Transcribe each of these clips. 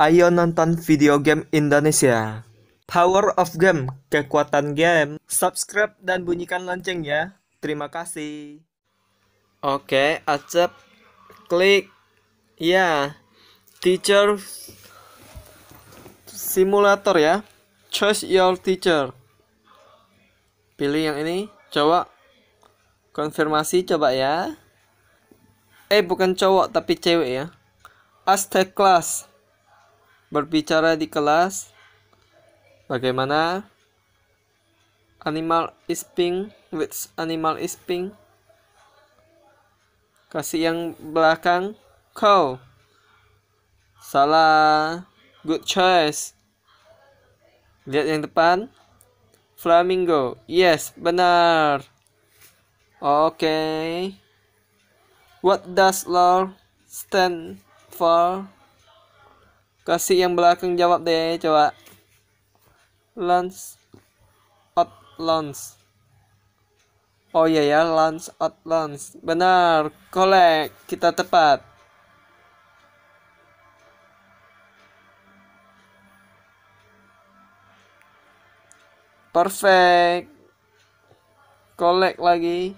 Ayo nonton video game Indonesia. Power of Game, kekuatan game. Subscribe dan bunyikan lonceng ya. Terima kasih. Oke, okay, accept. Klik. Ya. Teacher simulator ya. Choose your teacher. Pilih yang ini. Coba konfirmasi coba ya. Eh bukan cowok tapi cewek ya. Aztec class berbicara di kelas bagaimana animal is pink which animal is pink kasih yang belakang cow salah good choice lihat yang depan flamingo yes benar oke okay. what does law stand for Kasih yang belakang jawab deh, coba. Lance out lance. Oh iya ya, lance out lance. Benar, kolek. Kita tepat. Perfect. Kolek lagi.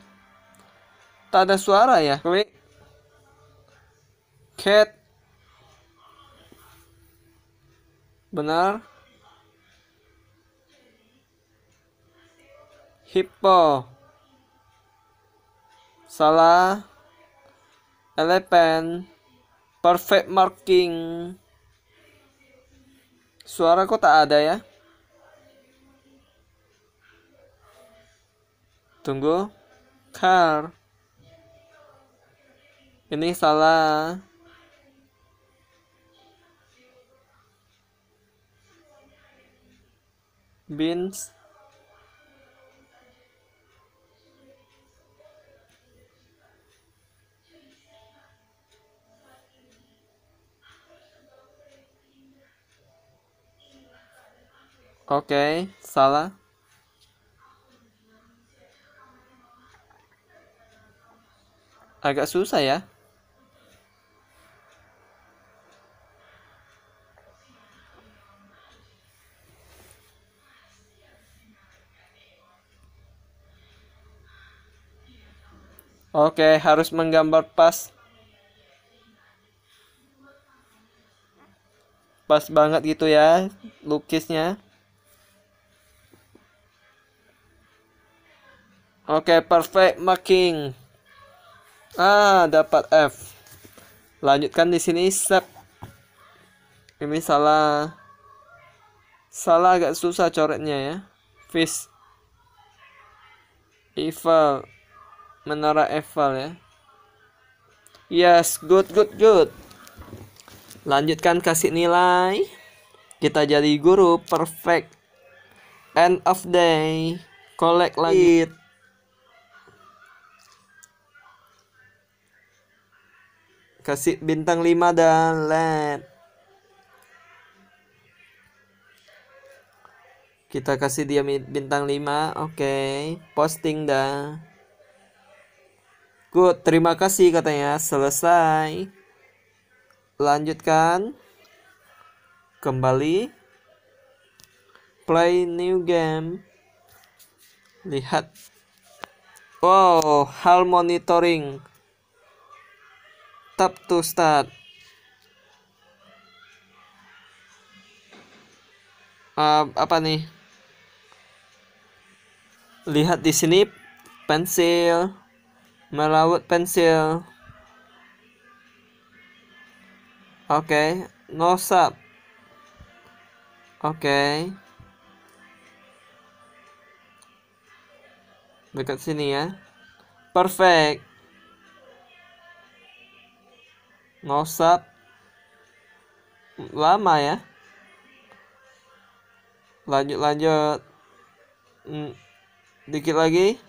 Tak ada suara ya, klik. Cat Benar. Hippo. Salah. Elephant. Perfect marking. Suara kok tak ada ya? Tunggu. Car. Ini salah. beans Oke, okay, salah. Agak susah ya. Oke, harus menggambar pas. Pas banget gitu ya lukisnya. Oke, perfect marking. Ah, dapat F. Lanjutkan di sini step. Ini salah salah agak susah coretnya ya. Fish. Evil menara Eiffel ya. Yes, good good good. Lanjutkan kasih nilai. Kita jadi guru perfect. End of day. Collect lagi. Kasih bintang 5 dan let. Kita kasih dia bintang 5, oke. Okay. Posting dah. Good, terima kasih katanya. Selesai. Lanjutkan. Kembali. Play new game. Lihat. Wow, hal monitoring. Tap to start. Uh, apa nih? Lihat di sini pensil melaut pensil oke okay. sub. oke okay. dekat sini ya perfect sub. lama ya lanjut lanjut hmm. dikit lagi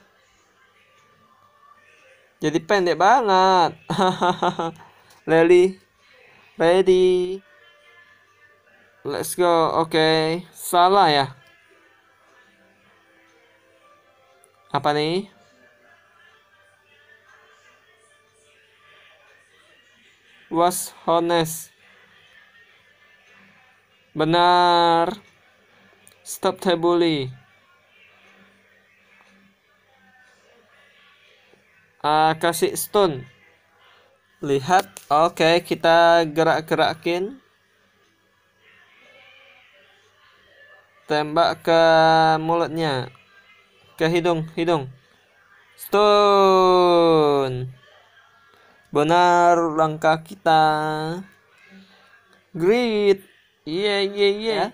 jadi pendek banget Lely ready let's go oke okay. salah ya apa nih was honest benar stop tabuli uh, kasih stone lihat oke okay, kita gerak-gerakin tembak ke mulutnya ke hidung hidung stone benar langkah kita great yeah yeah yeah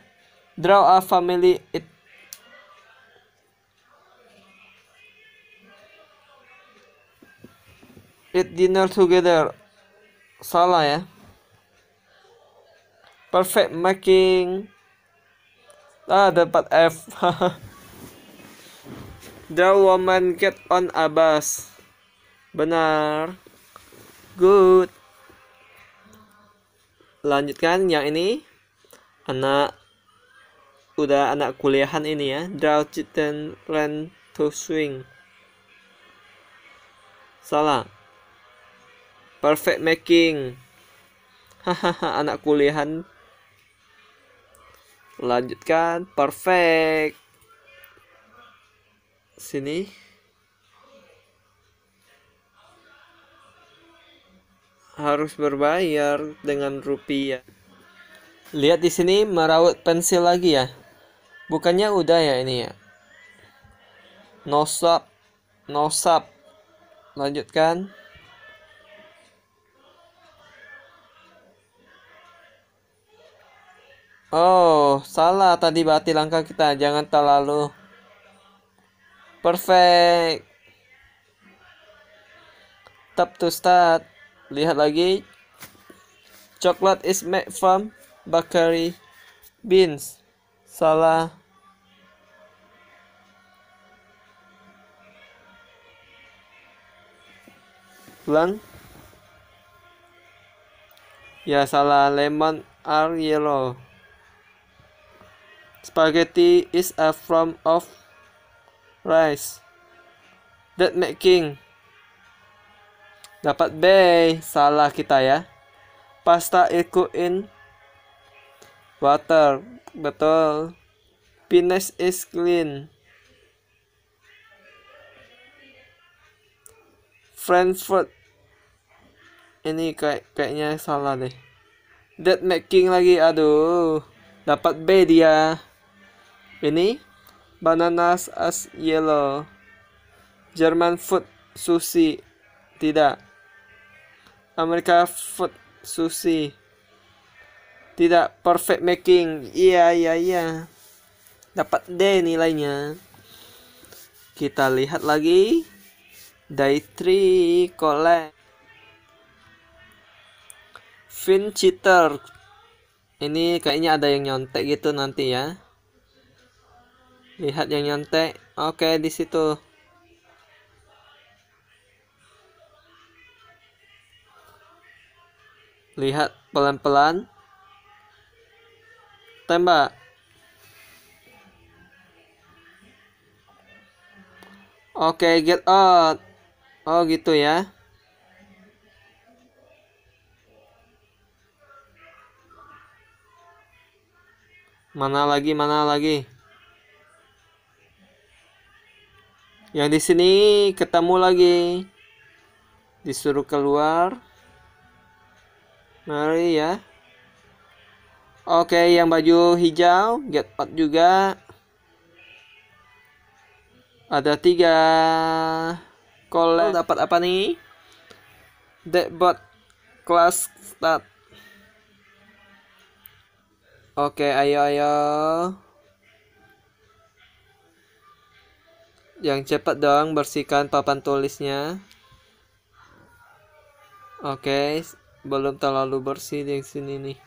draw a family it Eat dinner together. Salah ya. Perfect making. Ah, dapat F. The woman get on a bus. Benar. Good. Lanjutkan yang ini. Anak udah anak kuliahan ini ya. Draw chicken rent to swing. Salah. Perfect making. Hahaha, anak kuliahan. Lanjutkan, perfect. Sini. Harus berbayar dengan rupiah. Lihat di sini meraut pensil lagi ya. Bukannya udah ya ini ya. No stop. No stop. Lanjutkan. Oh, salah tadi berarti langkah kita. Jangan terlalu perfect. Tap to start. Lihat lagi. Coklat is made from bakery beans. Salah. Ulang. Ya salah lemon are yellow. Spaghetti is a form of rice that making. Dapat B, salah kita ya. Pasta is in water, betul. Penis is clean. Frankfurt ini kayak kayaknya salah deh. Dead making lagi, aduh. Dapat B dia. Ini bananas as yellow. German food sushi. Tidak. Amerika food sushi. Tidak perfect making. Iya, iya, iya. Dapat D nilainya. Kita lihat lagi. Dietary collect. Fin cheater. Ini kayaknya ada yang nyontek gitu nanti ya lihat yang nyantai oke okay, di situ lihat pelan-pelan tembak oke get out oh gitu ya mana lagi mana lagi Yang di sini ketemu lagi. Disuruh keluar. Mari ya. Oke, yang baju hijau get out juga. Ada tiga. Kalau dapat apa nih? Deadbot class start. Oke, ayo ayo. Yang cepat dong bersihkan papan tulisnya. Oke, belum terlalu bersih di sini nih.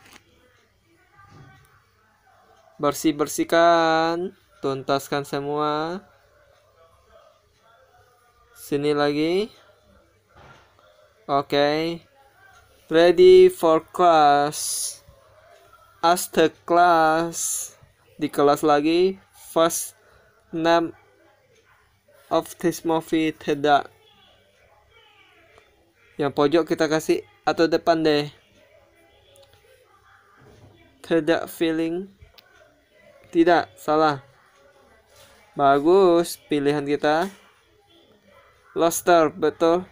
Bersih-bersihkan, tuntaskan semua. Sini lagi. Oke. Ready for class. After class. Di kelas lagi. First name of this movie tidak yang pojok kita kasih atau depan deh tidak feeling tidak salah bagus pilihan kita Loster betul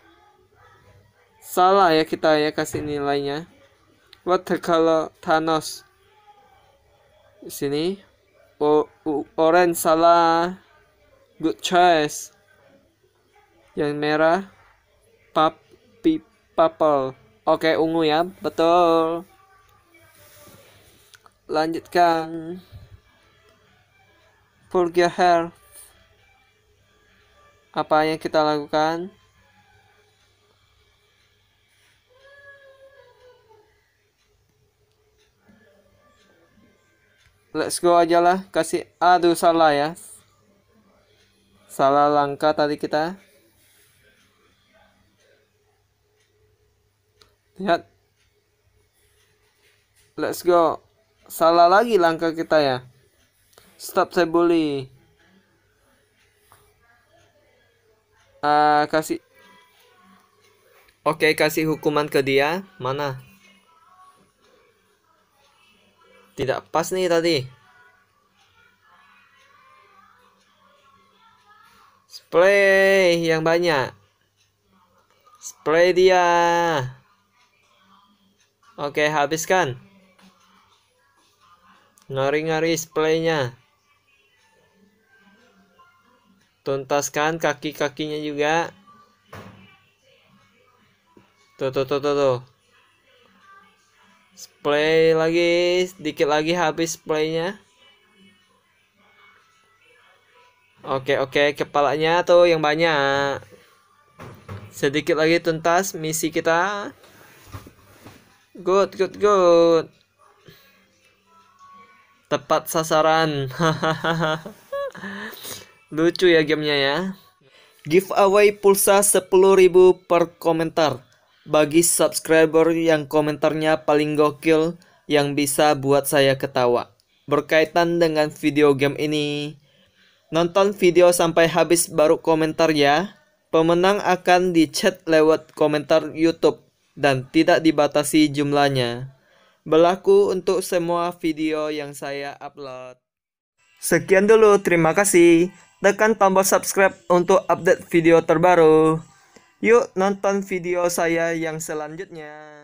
salah ya kita ya kasih nilainya What kalau Thanos sini o orange salah good choice yang merah papi purple oke ungu ya betul lanjutkan your hair apa yang kita lakukan Let's go aja lah kasih aduh salah ya salah langkah tadi kita Lihat. Let's go. Salah lagi langkah kita ya. Stop saya bully. Uh, kasih Oke, okay, kasih hukuman ke dia. Mana? Tidak pas nih tadi. Spray yang banyak. Spray dia. Oke, habiskan. Ngari-ngari playnya. Tuntaskan kaki-kakinya juga. Tuh, tuh, tuh, tuh, tuh. Play lagi, sedikit lagi habis playnya. Oke, oke, kepalanya tuh yang banyak. Sedikit lagi tuntas misi kita. Good, good, good. Tepat sasaran. Lucu ya gamenya ya. Giveaway pulsa 10.000 per komentar. Bagi subscriber yang komentarnya paling gokil yang bisa buat saya ketawa. Berkaitan dengan video game ini. Nonton video sampai habis baru komentar ya. Pemenang akan di lewat komentar YouTube dan tidak dibatasi jumlahnya. Berlaku untuk semua video yang saya upload. Sekian dulu, terima kasih. Tekan tombol subscribe untuk update video terbaru. Yuk nonton video saya yang selanjutnya.